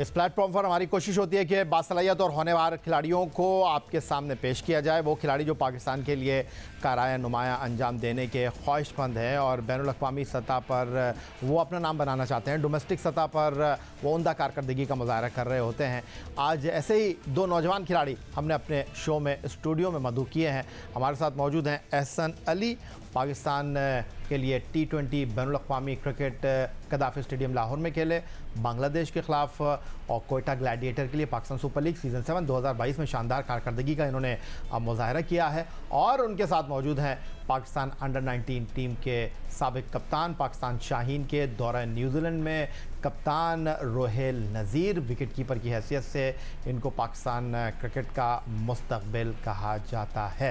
इस प्लेटफॉर्म पर हमारी कोशिश होती है कि बासलाहियत और होने वाले खिलाड़ियों को आपके सामने पेश किया जाए वो खिलाड़ी जो पाकिस्तान के लिए काराया नुमाया अंजाम देने के ख्वाहिशमंद हैं और बैन अवी सतह पर वो अपना नाम बनाना चाहते हैं डोमेस्टिक सतह पर वो उमदा कारकरदगी का मुजाहरा कर रहे होते हैं आज ऐसे ही दो नौजवान खिलाड़ी हमने अपने शो में स्टूडियो में मधु किए हैं हमारे साथ मौजूद हैं एहसन अली पाकिस्तान के लिए टी ट्वेंटी बैन अवी क्रिकेट कदाफी स्टेडियम लाहौर में खेले बांग्लादेश के खिलाफ और कोयटा ग्लैडिएटर के लिए Pakistan super league season seven 2022 में शानदार कारकर्दगी का इन्होंने मुजाहरा किया है और उनके साथ मौजूद हैं पाकिस्तान अंडर 19 टीम के सबक कप्तान पाकिस्तान शाहीन के दौरा न्यूजीलैंड में कप्तान रोहेल नज़ीर विकेट कीपर की हैसियत से इनको पाकिस्तान क्रिकेट का मुस्तबिल कहा जाता है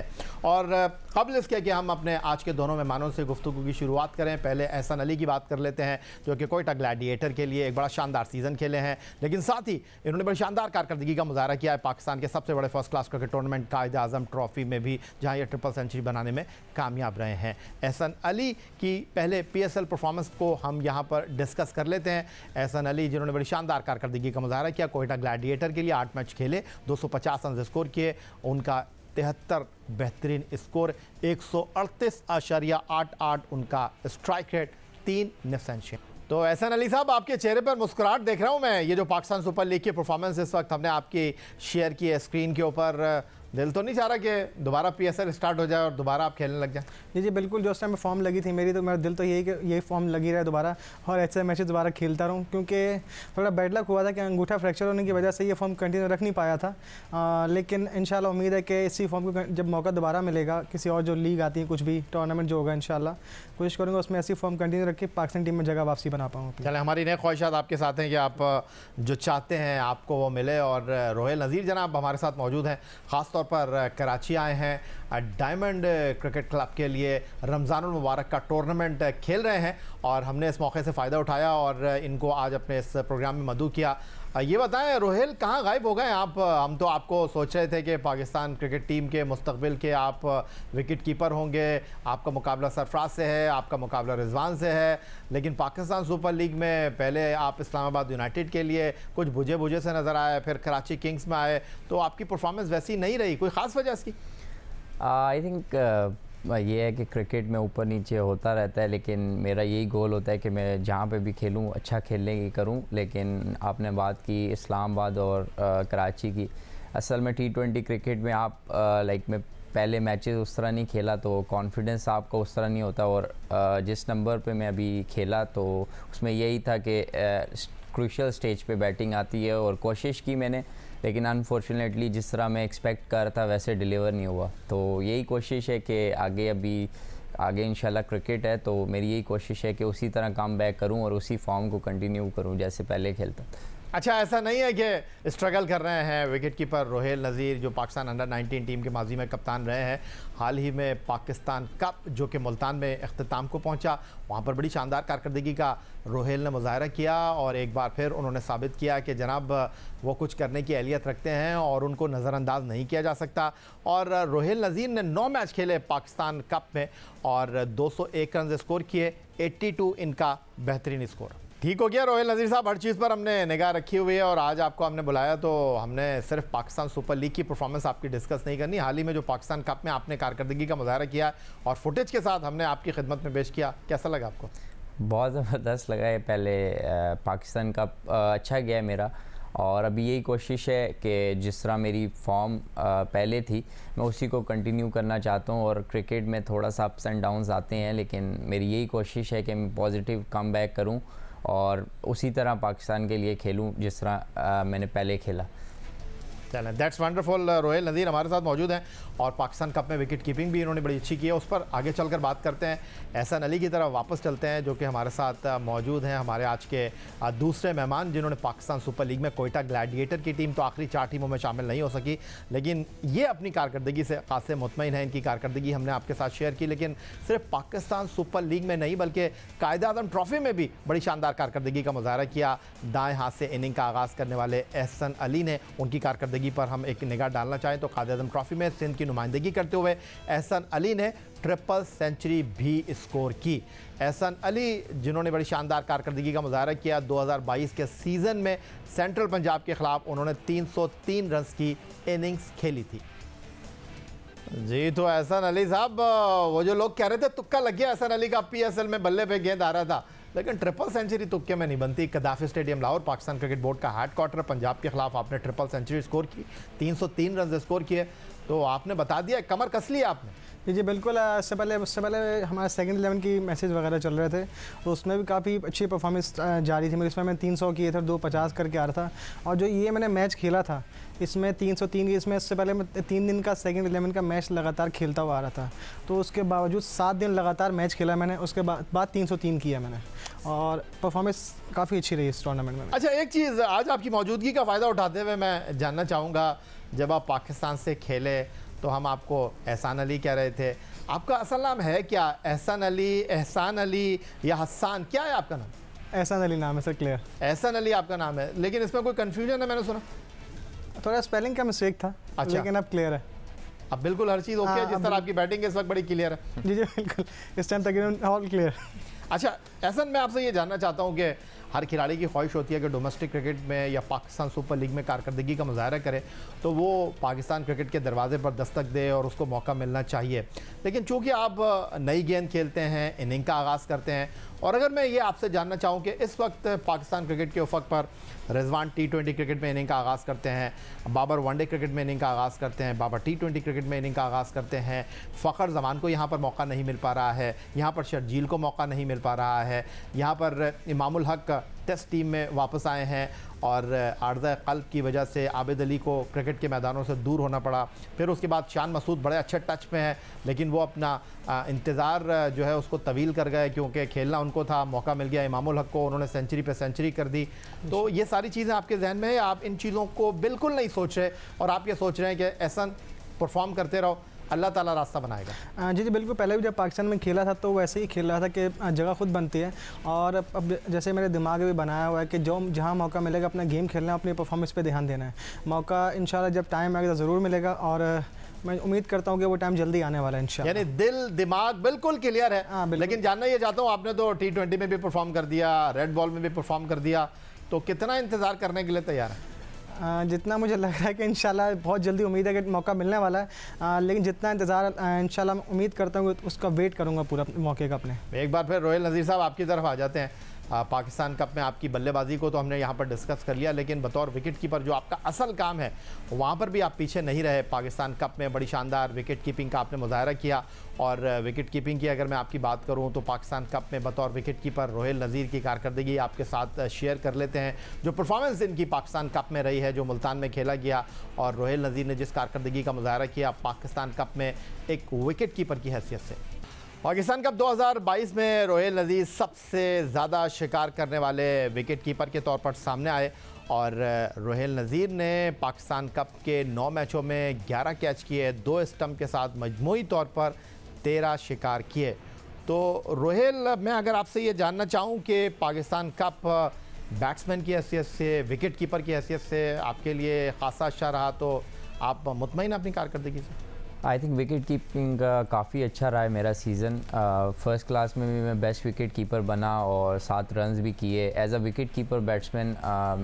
और कबल इसके कि हम अपने आज के दोनों मेहमानों से गुफ्तु की शुरुआत करें पहले एहसन अली की बात कर लेते हैं जो कि कोयटा ग्लैडिएटर के लिए एक बड़ा शानदार सीज़न खेले हैं लेकिन साथ ही इन्होंने बड़ी शानदार कारकर्दगी का मुजाहरा किया है पाकिस्तान के सबसे बड़े first class cricket tournament Quaid Azam trophy में भी जहाँ ये ट्रिपल सेंचुरी बनाने में कामयाब रहे हैं एहसन अली की पहले पी परफॉर्मेंस को हम यहाँ पर डिस्कस कर लेते हैं एहसन अली जिन्होंने बड़ी शानदार कारकर्दगी का मुजाहरा किया कोयटा ग्लैडिएटर के लिए आठ मैच खेले 250 रन स्कोर किए उनका तिहत्तर बेहतरीन स्कोर एक सौ आशारिया आठ आठ उनका स्ट्राइक रेट तीन निफसेंशियन तो एहसन अली साहब आपके चेहरे पर मुस्कुराहट देख रहा हूँ मैं ये जो पाकिस्तान सुपर लीग की परफॉर्मेंस इस वक्त हमने आपकी शेयर की है स्क्रीन के ऊपर दिल तो नहीं चाह रहा कि दोबारा पीएसएल स्टार्ट हो जाए और दोबारा आप खेलने लग जाए जी जी बिल्कुल जो उस टाइम फॉर्म लगी थी मेरी तो मेरा दिल तो यही कि यही फॉर्म लगी रहा है दोबारा और ऐसे मैच दोबारा खेलता रहूँ क्योंकि थोड़ा बैड लक हुआ था कि अंगूठा फ्रैक्चर होने की वजह से ये फॉर्म कंटिन्यू रख नहीं पाया था आ, लेकिन इन उम्मीद है कि इसी फॉर्म को जब मौका दोबारा मिलेगा किसी और जो लीग आती है कुछ भी टूर्नामेंट जो होगा इन कोशिश करूँगा उसमें ऐसी फॉर्म कंटिन्यू रख के पाकिस्तान टीम में जगह वापसी बना पाऊँ चले हमारी नए ख्वाहिशात आपके साथ हैं कि आप जो चाहते हैं आपको वो मिले और रोहेल नज़ीर जनाब हमारे साथ मौजूद हैं ख़ासतौर पर कराची आए हैं डायमंड क्रिकेट क्लब के लिए रमज़ान मुबारक का टूर्नामेंट खेल रहे हैं और हमने इस मौके से फ़ायदा उठाया और इनको आज अपने इस प्रोग्राम में मधु किया ये बताएं रोहेल कहाँ गायब हो गए आप हम तो आपको सोच रहे थे कि पाकिस्तान क्रिकेट टीम के मुस्तबिल के आप विकेट कीपर होंगे आपका मुकाबला सरफराज से है आपका मुकाबला रिजवान से है लेकिन पाकिस्तान सुपर लीग में पहले आप इस्लामाबाद यूनाइटेड के लिए कुछ बुझे बुझे से नज़र आए फिर कराची किंग्स में आए तो आपकी परफॉर्मेंस वैसी नहीं रही कोई ख़ास वजह इसकी आई uh, थिंक uh, ये है कि क्रिकेट में ऊपर नीचे होता रहता है लेकिन मेरा यही गोल होता है कि मैं जहाँ पे भी खेलूँ अच्छा खेलने की करूँ लेकिन आपने बात की इस्लामाबाद और आ, uh, कराची की असल में टी ट्वेंटी क्रिकेट में आप लाइक में पहले मैचेस उस तरह नहीं खेला तो कॉन्फिडेंस आपका उस तरह नहीं होता और आ, जिस नंबर पे मैं अभी खेला तो उसमें यही था कि क्रूशल स्टेज पे बैटिंग आती है और कोशिश की मैंने लेकिन अनफॉर्चुनेटली जिस तरह मैं एक्सपेक्ट कर रहा था वैसे डिलीवर नहीं हुआ तो यही कोशिश है कि आगे अभी आगे इंशाल्लाह क्रिकेट है तो मेरी यही कोशिश है कि उसी तरह काम बैक करूँ और उसी फॉर्म को कंटिन्यू करूँ जैसे पहले खेलता था अच्छा ऐसा नहीं है कि स्ट्रगल कर रहे हैं विकेट कीपर रोहेल नज़ीर जो पाकिस्तान अंडर 19 टीम के माजी में कप्तान रहे हैं हाल ही में पाकिस्तान कप जो कि मुल्तान में अख्ताम को पहुंचा वहां पर बड़ी शानदार कारकर्दगी का रोहेल ने मुजाहरा किया और एक बार फिर उन्होंने साबित किया कि जनाब वो कुछ करने की अहलियत रखते हैं और उनको नज़रअंदाज नहीं किया जा सकता और रोहेल नज़ीर ने नौ मैच खेले पाकिस्तान कप में और दो सौ एक रन स्कोर किए एट्टी टू इनका बेहतरीन स्कोर ठीक हो गया रोहिल नज़ीर साहब हर चीज़ पर हमने निगाह रखी हुई है और आज आपको हमने बुलाया तो हमने सिर्फ पाकिस्तान सुपर लीग की परफॉर्मेंस आपकी डिस्कस नहीं करनी हाल ही में जो पाकिस्तान कप में आपने कारकर्दगी का मुजाहरा किया और फुटेज के साथ हमने आपकी खिदमत में पेश किया कैसा लगा आपको बहुत ज़बरदस्त लगा है पहले पाकिस्तान कप अच्छा गया मेरा और अभी यही कोशिश है कि जिस तरह मेरी फॉर्म पहले थी मैं उसी को कंटिन्यू करना चाहता हूँ और क्रिकेट में थोड़ा सा अप्स एंड डाउन्स आते हैं लेकिन मेरी यही कोशिश है कि मैं पॉजिटिव कम बैक करूँ और उसी तरह पाकिस्तान के लिए खेलूँ जिस तरह मैंने पहले खेला चलें दैट्स वंडरफुल रोयल नज़ीर हमारे साथ मौजूद हैं और पाकिस्तान कप में विकेट कीपिंग भी इन्होंने बड़ी अच्छी की है उस पर आगे चलकर बात करते हैं एहसन अली की तरफ वापस चलते हैं जो कि हमारे साथ uh, मौजूद हैं हमारे आज के uh, दूसरे मेहमान जिन्होंने पाकिस्तान सुपर लीग में कोयटा ग्लैडिएटर की टीम तो आखिरी चार टीमों में शामिल नहीं हो सकी लेकिन ये अपनी कारकर्दगी से खास मुतमिन है इनकी कारकर्दगी हमने आपके साथ शेयर की लेकिन सिर्फ पाकिस्तान सुपर लीग में नहीं बल्कि कायद आजम ट्रॉफी में भी बड़ी शानदार कारकर्दगी का मुजाहरा किया दाएँ हाथ से इनिंग का आगाज़ करने वाले एहसन अली ने उनकी कारकर्दगी नुमाइंदगी पर हम एक निगाह डालना चाहें तो काद आजम ट्रॉफी में सिंध की नुमाइंदगी करते हुए एहसन अली ने ट्रिपल सेंचुरी भी स्कोर की एहसन अली जिन्होंने बड़ी शानदार कारकर्दगी का मुजाहरा किया 2022 के सीज़न में सेंट्रल पंजाब के ख़िलाफ़ उन्होंने 303 रन्स की इनिंग्स खेली थी जी तो एहसन अली साहब वो जो लोग कह रहे थे तुक्का लग गया एहसन अली का पीएसएल में बल्ले पे गेंद आ रहा था लेकिन ट्रिपल सेंचुरी तुक्के में नहीं बनती Gaddafi stadium Lahore Pakistan cricket board का हेड क्वार्टर पंजाब के खिलाफ आपने ट्रिपल सेंचुरी स्कोर की 303 रन स्कोर किए तो आपने बता दिया कमर कस लिया आपने जी जी बिल्कुल इससे पहले उससे पहले हमारे सेकंड इलेवन की मैसेज वगैरह चल रहे थे तो उसमें भी काफ़ी अच्छी परफॉर्मेंस जारी थी मेरे मतलब इसमें मैं तीन सौ किए थे दो पचास करके आ रहा था और जो ये मैंने मैच खेला था इसमें तीन सौ तीन इसमें इससे पहले मैं तीन दिन का सेकंड इलेवन का मैच लगातार खेलता हुआ आ रहा था तो उसके बावजूद सात दिन लगातार मैच खेला मैंने उसके बाद बाद तीन सौ तीन किया मैंने और परफॉर्मेंस काफ़ी अच्छी रही इस टूर्नामेंट में अच्छा एक चीज़ आज आपकी मौजूदगी का फ़ायदा उठाते हुए मैं जानना चाहूँगा जब आप पाकिस्तान से खेले तो हम आपको एहसान अली कह रहे थे आपका असल नाम है क्या एहसान अली एहसान अली या हसान क्या है आपका नाम एहसान अली नाम है सर क्लियर एहसान अली आपका नाम है लेकिन इसमें कोई कन्फ्यूजन है मैंने सुना थोड़ा स्पेलिंग का मिस्टेक था अच्छा। लेकिन अब क्लियर है अब बिल्कुल हर चीज़ ओके है हाँ, जिस तरह आपकी बैटिंग इस वक्त बड़ी क्लियर है जी जी बिल्कुल इस टाइम तक ऑल क्लियर अच्छा एहसन मैं आपसे ये जानना चाहता हूँ कि हर खिलाड़ी की ख्वाहिश होती है कि डोमेस्टिक क्रिकेट में या पाकिस्तान सुपर लीग में कारकर्दगी का मुजाहरा करे तो वो पाकिस्तान क्रिकेट के दरवाजे पर दस्तक दे और उसको मौका मिलना चाहिए लेकिन चूँकि आप नई गेंद खेलते हैं इनिंग का आगाज़ करते हैं और अगर मैं ये आपसे जानना चाहूँ कि इस वक्त पाकिस्तान क्रिकेट के उफक पर रिजवान टी ट्वेंटी क्रिकेट में इनिंग का आगाज़ करते हैं बाबर वनडे क्रिकेट में इनिंग का आगाज़ करते हैं बाबर टी ट्वेंटी क्रिकेट में इनिंग का आगाज़ करते हैं फ़खर जमान को यहाँ पर मौका नहीं मिल पा रहा है यहाँ पर शर्जील को मौका नहीं मिल पा रहा है यहाँ पर इमामुल हक टेस्ट टीम में वापस आए हैं और आर्जा कल्ब की वजह से आबिद अली को क्रिकेट के मैदानों से दूर होना पड़ा फिर उसके बाद शान मसूद बड़े अच्छे टच में हैं लेकिन वो अपना इंतज़ार जो है उसको तवील कर गए क्योंकि खेलना उनको था मौका मिल गया इमामुल हक को उन्होंने सेंचुरी पे सेंचुरी कर दी तो ये सारी चीज़ें आपके जहन में है आप इन चीज़ों को बिल्कुल नहीं सोच रहे और आप ये सोच रहे हैं कि ऐसा परफॉर्म करते रहो अल्लाह ताला रास्ता बनाएगा जी जी बिल्कुल पहले भी जब पाकिस्तान में खेला था तो वैसे ही खेल रहा था कि जगह खुद बनती है और अब जैसे मेरे दिमाग में बनाया हुआ है कि जो जहाँ मौका मिलेगा अपना गेम खेलना है अपनी परफॉर्मेंस पर ध्यान देना है मौका इन जब टाइम आएगा तो ज़रूर मिलेगा और मैं उम्मीद करता हूँ कि वो टाइम जल्दी आने वाला है इंशाल्लाह यानी दिल दिमाग बिल्कुल क्लियर है आ, हाँ, बिल्कुल। लेकिन जानना ये चाहता हूँ आपने तो टी ट्वेंटी में भी परफॉर्म कर दिया रेड बॉल में भी परफॉर्म कर दिया तो कितना इंतज़ार करने के लिए तैयार है जितना मुझे लग रहा है कि इन बहुत जल्दी उम्मीद है कि मौका मिलने वाला है आ, लेकिन जितना इंतज़ार इन उम्मीद करता हूँ उसका वेट करूँगा पूरा मौके का अपने एक बार फिर रोयल नज़ीर साहब आपकी तरफ आ जाते हैं पाकिस्तान कप में आपकी बल्लेबाजी को तो हमने यहाँ पर डिस्कस कर लिया लेकिन बतौर विकेट कीपर जो आपका असल काम है वहाँ पर भी आप पीछे नहीं रहे पाकिस्तान कप में बड़ी शानदार विकेट कीपिंग का आपने मुजाहरा किया और विकेट कीपिंग की अगर मैं आपकी बात करूँ तो पाकिस्तान कप में बतौर विकेट कीपर रोहेल नज़ीर की कारकर्दगी आपके साथ शेयर कर लेते हैं जो परफॉर्मेंस इनकी पाकिस्तान कप में रही है जो मुल्तान में खेला गया और रोहेल नज़ीर ने जिस कारकर्दगी का मुजाहरा किया पाकिस्तान कप में एक विकेट कीपर की हैसियत से पाकिस्तान कप 2022 में रोहेल नज़ीर सबसे ज़्यादा शिकार करने वाले विकेट कीपर के तौर पर सामने आए और रोहेल नज़ीर ने पाकिस्तान कप के नौ मैचों में 11 कैच किए दो स्टम्प के साथ मजमू तौर पर तेरह शिकार किए तो रोहेल मैं अगर आपसे ये जानना चाहूँ कि पाकिस्तान कप बैट्समैन की हैसियत से विकेट कीपर की हैसियत से आपके लिए खासा अच्छा रहा तो आप मुतमिन अपनी कारकर्दगी से आई थिंक विकेट कीपिंग का काफ़ी अच्छा रहा है मेरा सीज़न फर्स्ट क्लास में भी मैं बेस्ट विकेट कीपर बना और सात रन्स भी किए as a wicket keeper batsman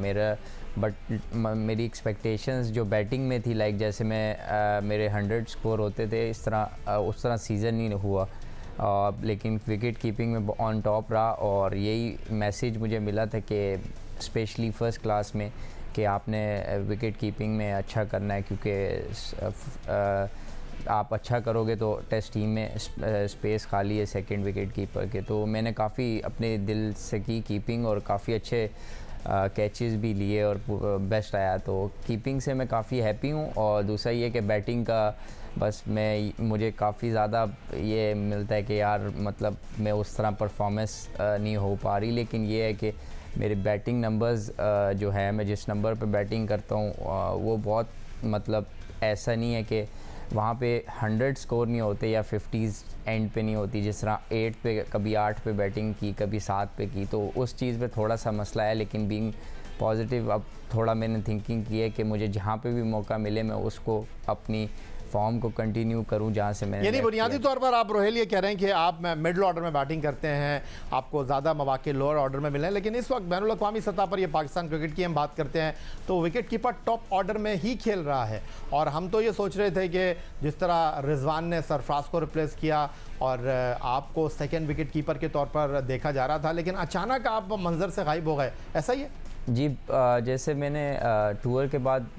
मेरा बट मेरी एक्सपेक्टेशंस जो बैटिंग में थी लाइक जैसे मैं uh, मेरे हंड्रेड स्कोर होते थे इस तरह uh, उस तरह सीज़न ही हुआ uh, लेकिन विकेट कीपिंग में ऑन टॉप रहा और यही मैसेज मुझे मिला था कि स्पेशली फ़र्स्ट क्लास में कि आपने विकेट uh, कीपिंग में अच्छा करना है क्योंकि uh, uh, आप अच्छा करोगे तो टेस्ट टीम में स्पेस खाली है सेकंड विकेट कीपर के तो मैंने काफ़ी अपने दिल से की कीपिंग और काफ़ी अच्छे कैचेस भी लिए और बेस्ट आया तो कीपिंग से मैं काफ़ी हैप्पी हूँ और दूसरा ये कि बैटिंग का बस मैं मुझे काफ़ी ज़्यादा ये मिलता है कि यार मतलब मैं उस तरह परफॉर्मेंस नहीं हो पा रही लेकिन ये है कि मेरे बैटिंग नंबर्स जो है मैं जिस नंबर पर बैटिंग करता हूँ वो बहुत मतलब ऐसा नहीं है कि वहाँ पे हंड्रेड स्कोर नहीं होते या फिफ्टीज़ एंड पे नहीं होती जिस तरह एट पे कभी आठ पे बैटिंग की कभी सात पे की तो उस चीज़ पे थोड़ा सा मसला है लेकिन बीइंग पॉजिटिव अब थोड़ा मैंने थिंकिंग की है कि मुझे जहाँ पे भी मौका मिले मैं उसको अपनी फॉर्म को कंटिन्यू करूं जहां से मैं यानी बुनियादी तौर पर आप रोहेल ये कह रहे हैं कि आप मिडल ऑर्डर में बैटिंग करते हैं आपको ज़्यादा मौाक़े लोअर ऑर्डर में मिले हैं लेकिन इस वक्त बैन अवी सतह पर यह पाकिस्तान क्रिकेट की हम बात करते हैं तो विकेट कीपर टॉप ऑर्डर में ही खेल रहा है और हम तो ये सोच रहे थे कि जिस तरह रिजवान ने सरफराज को रिप्लेस किया और आपको सेकेंड विकेट कीपर के तौर पर देखा जा रहा था लेकिन अचानक आप मंजर से गायब हो गए ऐसा ही है जी जैसे मैंने टूर के बाद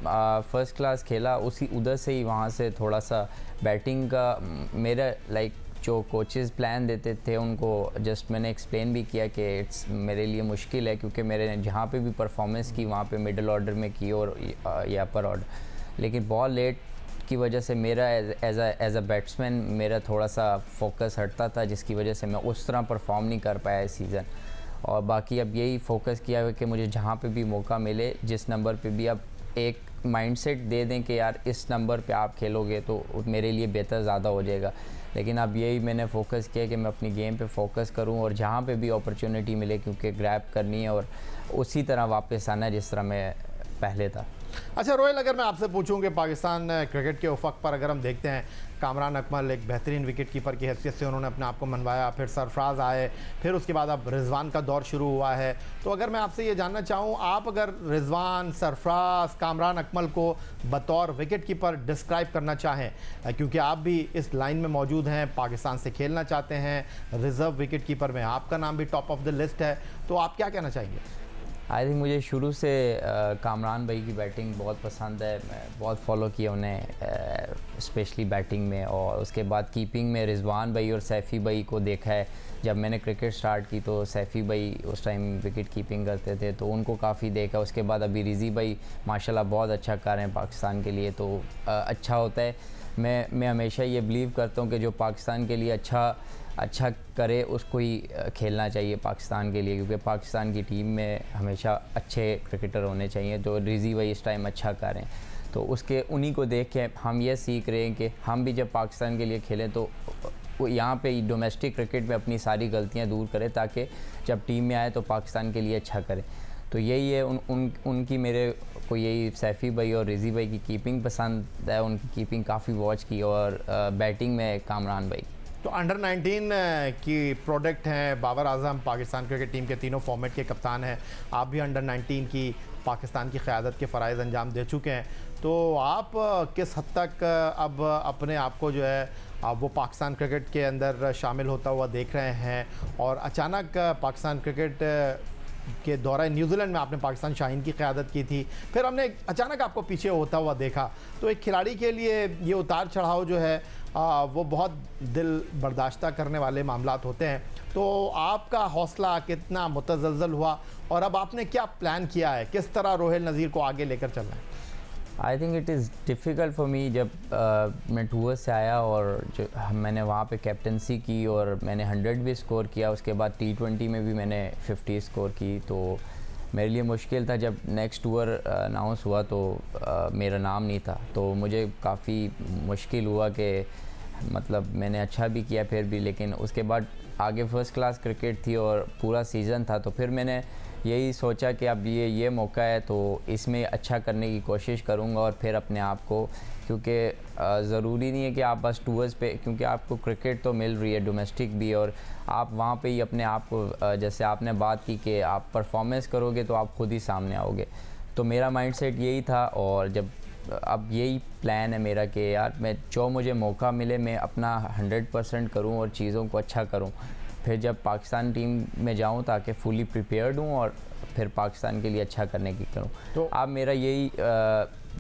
फर्स्ट क्लास खेला उसी उधर से ही वहाँ से थोड़ा सा बैटिंग का मेरा लाइक जो कोचेस प्लान देते थे उनको जस्ट मैंने एक्सप्लेन भी किया कि इट्स मेरे लिए मुश्किल है क्योंकि मेरे जहाँ पे भी परफॉर्मेंस की वहाँ पे मिडिल ऑर्डर में की और या अपर ऑर्डर लेकिन बहुत लेट की वजह से मेरा एज अ बैट्समैन मेरा थोड़ा सा फोकस हटता था जिसकी वजह से मैं उस तरह परफॉर्म नहीं कर पाया इस सीज़न और बाकी अब यही फोकस किया है कि मुझे जहाँ पे भी मौका मिले जिस नंबर पे भी अब एक माइंडसेट दे दें कि यार इस नंबर पे आप खेलोगे तो मेरे लिए बेहतर ज़्यादा हो जाएगा लेकिन अब यही मैंने फ़ोकस किया कि मैं अपनी गेम पे फोकस करूं और जहाँ पे भी अपॉर्चुनिटी मिले क्योंकि ग्रैप करनी है और उसी तरह वापस आना जिस तरह मैं पहले था अच्छा रोयल अगर मैं आपसे पूछूं कि पाकिस्तान क्रिकेट के उफक पर अगर हम देखते हैं कामरान अकमल एक बेहतरीन विकेट कीपर की हैसियत से उन्होंने अपने आप को मनवाया फिर सरफराज आए फिर उसके बाद अब रिजवान का दौर शुरू हुआ है तो अगर मैं आपसे ये जानना चाहूँ आप अगर रिजवान सरफराज कामरान अकमल को बतौर विकेट कीपर डिस्क्राइब करना चाहें क्योंकि आप भी इस लाइन में मौजूद हैं पाकिस्तान से खेलना चाहते हैं रिज़र्व विकेट कीपर में आपका नाम भी टॉप ऑफ द लिस्ट है तो आप क्या कहना चाहेंगे आई थिंक मुझे शुरू से कामरान भाई की बैटिंग बहुत पसंद है मैं बहुत फॉलो किया उन्हें स्पेशली बैटिंग में और उसके बाद कीपिंग में रिजवान भाई और सैफ़ी भाई को देखा है जब मैंने क्रिकेट स्टार्ट की तो सैफ़ी भाई उस टाइम विकेट कीपिंग करते थे तो उनको काफ़ी देखा उसके बाद अभी रिज़ी भाई माशाल्लाह बहुत अच्छा कर रहे हैं पाकिस्तान के लिए तो आ, अच्छा होता है मैं मैं हमेशा ये बिलीव करता हूँ कि जो पाकिस्तान के लिए अच्छा अच्छा करे उसको ही खेलना चाहिए पाकिस्तान के लिए क्योंकि पाकिस्तान की टीम में हमेशा अच्छे क्रिकेटर होने चाहिए जो रिजी भाई इस टाइम अच्छा करें तो उसके उन्हीं को देख के हम ये सीख रहे हैं कि हम भी जब पाकिस्तान के लिए खेलें तो वो यहाँ पे डोमेस्टिक क्रिकेट में अपनी सारी गलतियाँ दूर करें ताकि जब टीम में आए तो पाकिस्तान के लिए अच्छा करें तो यही है उन उन उनकी मेरे को यही सैफ़ी भाई और रिजी भाई की कीपिंग पसंद है उनकी कीपिंग काफ़ी वॉच की और बैटिंग में कामरान भाई की तो अंडर 19 uh, की प्रोडक्ट हैं बाबर आजम पाकिस्तान क्रिकेट टीम के तीनों फॉर्मेट के कप्तान हैं आप भी अंडर 19 की पाकिस्तान की क़्यादत के फ़रज़ अंजाम दे चुके हैं तो आप uh, किस हद तक uh, अब अपने आप को जो है आप वो पाकिस्तान क्रिकेट के अंदर शामिल होता हुआ देख रहे हैं और अचानक पाकिस्तान क्रिकेट के दौरान न्यूजीलैंड में आपने पाकिस्तान शाहीन की क़्यादत की थी फिर हमने अचानक आपको पीछे होता हुआ देखा तो एक खिलाड़ी के लिए ये उतार चढ़ाव जो है आ, वो बहुत दिल बर्दाश्त करने वाले मामला होते हैं तो आपका हौसला कितना मुतजल हुआ और अब आपने क्या प्लान किया है किस तरह रोहेल नज़ीर को आगे लेकर चलना है I think it is difficult for me जब uh, मैं टूअर से आया और जो मैंने वहाँ पे कैप्टनसी की और मैंने हंड्रेड भी स्कोर किया उसके बाद टी ट्वेंटी में भी मैंने फिफ्टी स्कोर की तो मेरे लिए मुश्किल था जब नेक्स्ट टूर अनाउंस हुआ तो uh, मेरा नाम नहीं था तो मुझे काफ़ी मुश्किल हुआ कि मतलब मैंने अच्छा भी किया फिर भी लेकिन उसके बाद आगे फर्स्ट क्लास क्रिकेट थी और पूरा सीज़न था तो फिर मैंने यही सोचा कि अब ये ये मौका है तो इसमें अच्छा करने की कोशिश करूँगा और फिर अपने आप को क्योंकि ज़रूरी नहीं है कि आप बस टूर्स पे क्योंकि आपको क्रिकेट तो मिल रही है डोमेस्टिक भी और आप वहाँ पे ही अपने आप को जैसे आपने बात की कि आप परफॉर्मेंस करोगे तो आप खुद ही सामने आओगे तो मेरा माइंडसेट यही था और जब अब यही प्लान है मेरा कि यार मैं जो मुझे मौका मिले मैं अपना हंड्रेड परसेंट करूँ और चीज़ों को अच्छा करूँ फिर जब पाकिस्तान टीम में जाऊँ ताकि फुली प्रिपेयर्ड हूँ और फिर पाकिस्तान के लिए अच्छा करने की करूँ तो आप मेरा यही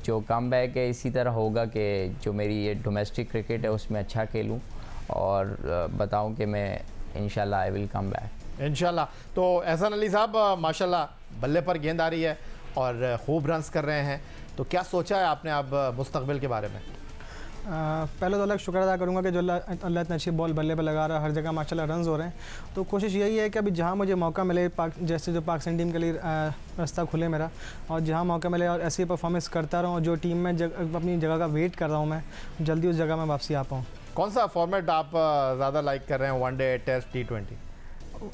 जो कम बैक है इसी तरह होगा कि जो मेरी ये डोमेस्टिक क्रिकेट है उसमें अच्छा खेलूँ और बताऊँ कि मैं इन I will come back in तो एहसान अली साहब माशा बल्ले पर गेंद आ रही है और खूब रन्स कर रहे हैं तो क्या सोचा है आपने अब मुस्तबिल के बारे में पहले तो अलग शुक्र अदा करूँगा कि जो अल्लाह इतने अच्छी बॉल बल्ले पर लगा रहा है हर जगह माशाल्लाह रन हो रहे हैं तो कोशिश यही है कि अभी जहाँ मुझे मौका मिले पाक जैसे जो पाकिस्तान टीम के लिए रास्ता खुले मेरा और जहाँ मौका मिले और ऐसी परफॉर्मेंस करता रहूँ जो टीम में जग, अपनी जगह का वेट कर रहा हूँ मैं जल्दी उस जगह में वापसी आ पाऊँ कौन सा फॉर्मेट आप ज़्यादा लाइक कर रहे हैं one day test T twenty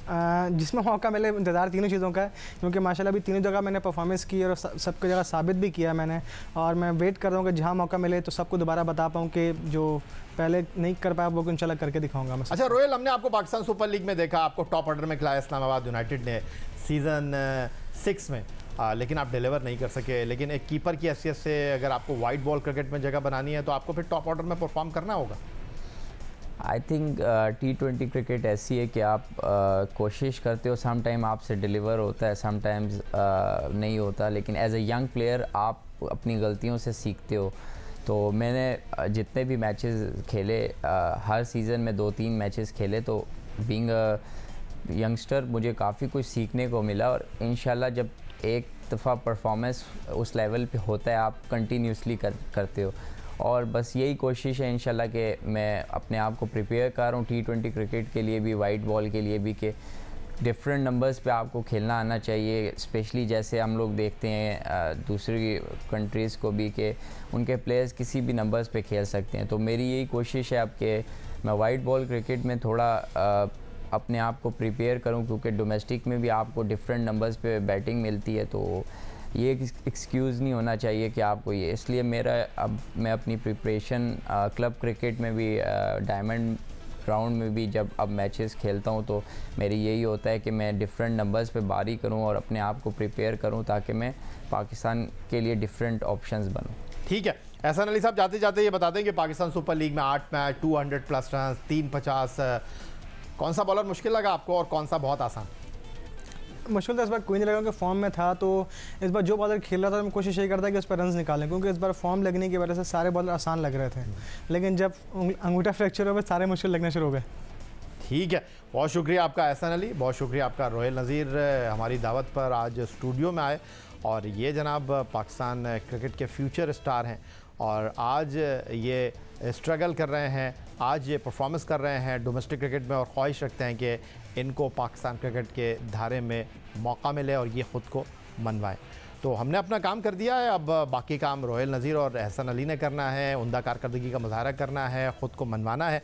जिसमें मौका मिले इंतज़ार तीनों चीज़ों का है क्योंकि माशाल्लाह अभी तीनों जगह मैंने परफॉर्मेंस की और सबको जगह साबित भी किया मैंने और मैं वेट कर रहा हूँ कि जहाँ मौका मिले तो सबको दोबारा बता पाऊँ कि जो पहले नहीं कर पाया वो इंशाल्लाह करके दिखाऊंगा मैं अच्छा रोयल हमने आपको पाकिस्तान सुपर लीग में देखा आपको टॉप ऑर्डर में खिलाया इस्लामाबाद यूनाइटेड ने सीज़न सिक्स में आ, लेकिन आप डिलीवर नहीं कर सके लेकिन एक कीपर की हैसियत से अगर आपको वाइट बॉल क्रिकेट में जगह बनानी है तो आपको फिर टॉप ऑर्डर में परफॉर्म करना होगा I think T twenty cricket ऐसी है कि आप uh, कोशिश करते हो समाइम आपसे डिलीवर होता है समटाइम्स uh, नहीं होता लेकिन एज अ यंग प्लेयर आप अपनी गलतियों से सीखते हो तो मैंने uh, जितने भी मैचेस खेले uh, हर सीज़न में दो तीन मैचेस खेले तो बींग यंगस्टर मुझे काफ़ी कुछ सीखने को मिला और इन जब एक दफ़ा परफॉर्मेंस उस लेवल पे होता है आप कंटिन्यूसली कर, करते हो और बस यही कोशिश है इनशाला कि मैं अपने आप को प्रिपेयर कर रहा हूँ टी ट्वेंटी क्रिकेट के लिए भी वाइट बॉल के लिए भी कि डिफरेंट नंबर्स पे आपको खेलना आना चाहिए स्पेशली जैसे हम लोग देखते हैं दूसरी कंट्रीज़ को भी कि उनके प्लेयर्स किसी भी नंबर्स पे खेल सकते हैं तो मेरी यही कोशिश है आपके मैं वाइट बॉल क्रिकेट में थोड़ा आ, अपने आप को प्रिपेयर करूं क्योंकि डोमेस्टिक में भी आपको डिफरेंट नंबर्स पे बैटिंग मिलती है तो ये एक्सक्यूज़ नहीं होना चाहिए कि आपको ये इसलिए मेरा अब मैं अपनी प्रिपरेशन क्लब क्रिकेट में भी डायमंड ग्राउंड में भी जब अब मैचेस खेलता हूँ तो मेरी यही होता है कि मैं डिफरेंट नंबर्स पे बारी करूँ और अपने आप को प्रिपेयर करूँ ताकि मैं पाकिस्तान के लिए डिफरेंट ऑप्शन बनूँ ठीक है एहसान अली साहब जाते जाते ये बता दें कि पाकिस्तान सुपर लीग में आठ match two hundred plus run तीन पचास कौन सा बॉलर मुश्किल लगा आपको और कौन सा बहुत आसान मुश्किल था इस बार कोई नहीं लगा क्योंकि फॉर्म में था तो इस बार जो बॉलर खेल रहा था मैं कोशिश यही करता था कि उस पर रन निकालें क्योंकि इस बार फॉर्म लगने की वजह से सारे बॉलर आसान लग रहे थे लेकिन जब अंगूठा फ्रैक्चर हो गए सारे मुश्किल लगने शुरू हो गए ठीक है बहुत शुक्रिया आपका एहसान अली बहुत शुक्रिया आपका रोयल नज़ीर हमारी दावत पर आज स्टूडियो में आए और ये जनाब पाकिस्तान क्रिकेट के फ्यूचर स्टार हैं और आज ये स्ट्रगल कर रहे हैं आज ये परफॉर्मेंस कर रहे हैं डोमेस्टिक क्रिकेट में और ख्वाहिश रखते हैं कि इनको पाकिस्तान क्रिकेट के धारे में मौका मिले और ये ख़ुद को मनवाएं तो हमने अपना काम कर दिया है अब बाकी काम रोयल नज़ीर और एहसन अली ने करना है उमदा कारकर्दगी का मुजाहरा करना है ख़ुद को मनवाना है